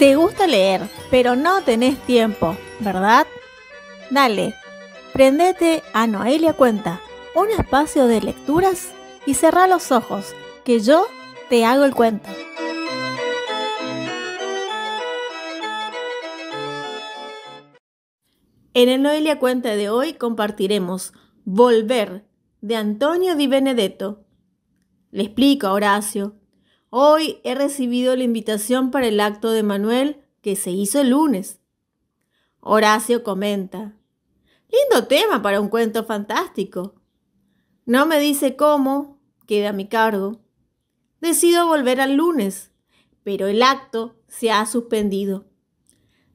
Te gusta leer, pero no tenés tiempo, ¿verdad? Dale, prendete a Noelia Cuenta, un espacio de lecturas y cerrá los ojos, que yo te hago el cuento. En el Noelia Cuenta de hoy compartiremos Volver de Antonio Di Benedetto. Le explico a Horacio Hoy he recibido la invitación para el acto de Manuel que se hizo el lunes. Horacio comenta. Lindo tema para un cuento fantástico. No me dice cómo, queda a mi cargo. Decido volver al lunes, pero el acto se ha suspendido.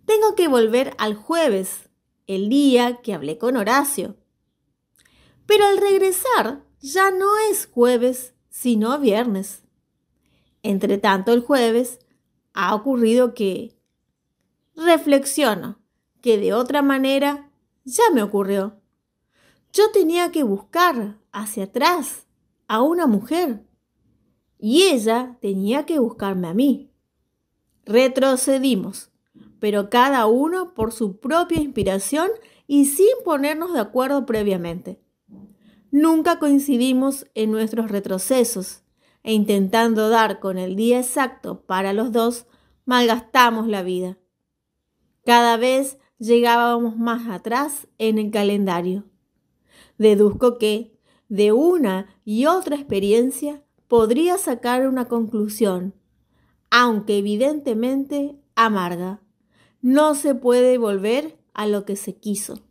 Tengo que volver al jueves, el día que hablé con Horacio. Pero al regresar ya no es jueves, sino viernes. Entre tanto, el jueves ha ocurrido que reflexiono que de otra manera ya me ocurrió. Yo tenía que buscar hacia atrás a una mujer y ella tenía que buscarme a mí. Retrocedimos, pero cada uno por su propia inspiración y sin ponernos de acuerdo previamente. Nunca coincidimos en nuestros retrocesos e intentando dar con el día exacto para los dos, malgastamos la vida. Cada vez llegábamos más atrás en el calendario. Deduzco que, de una y otra experiencia, podría sacar una conclusión, aunque evidentemente amarga. No se puede volver a lo que se quiso.